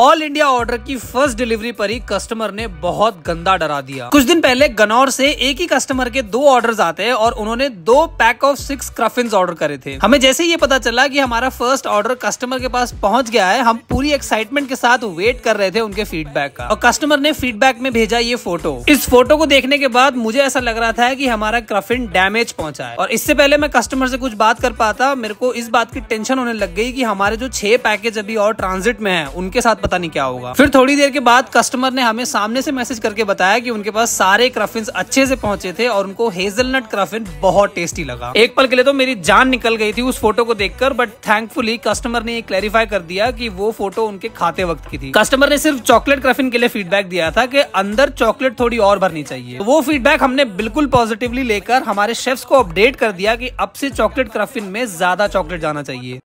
all India order की first delivery पर ही कस्टमर ने बहुत गंदा डरा दिया कुछ दिन पहले गनौर से एक ही कस्टमर के दो ऑर्डर्स आते हैं और उन्होंने दो pack of six cruffin order करे थे हमें जैसे ही ये पता चला कि हमारा फर्स्ट ऑर्डर कस्टमर के पास पहुंच गया है हम पूरी एक्साइटमेंट के साथ वेट कर रहे थे उनके फीडबैक का और कस्टमर ने फीडबैक में भेजा ये फोटो इस फोटो को देखने के बाद मुझे ऐसा लग रहा था की हमारा क्रफिन डैमेज पहुंचा है और इससे पहले मैं कस्टमर से कुछ बात कर पाता मेरे को इस बात की टेंशन होने लग गई की हमारे जो छह पैकेज अभी और ट्रांजिट में है उनके साथ पता नहीं क्या होगा फिर थोड़ी देर के बाद कस्टमर ने हमें सामने से मैसेज करके बताया कि उनके पास सारे क्रफिन अच्छे से पहुंचे थे और उनको हेजलनट क्रफिन बहुत टेस्टी लगा एक पल के लिए तो मेरी जान निकल गई थी उस फोटो को देखकर बट थैंकफुली कस्टमर ने ये क्लैरिफाई कर दिया कि वो फोटो उनके खाते वक्त की थी कस्टमर ने सिर्फ चॉकलेट क्रफिन के लिए फीडबैक दिया था कि अंदर चॉकलेट थोड़ी और भरनी चाहिए वो फीडबैक हमने बिल्कुल पॉजिटिवली लेकर हमारे शेफ्स को अपडेट कर दिया कि अब से चॉकलेट क्रफिन में ज्यादा चॉकलेट जाना चाहिए